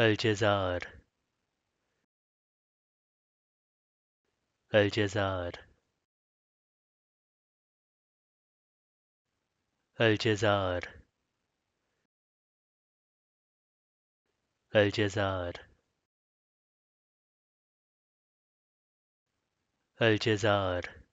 الجزائر الجزائر الجزائر الجزائر الجزائر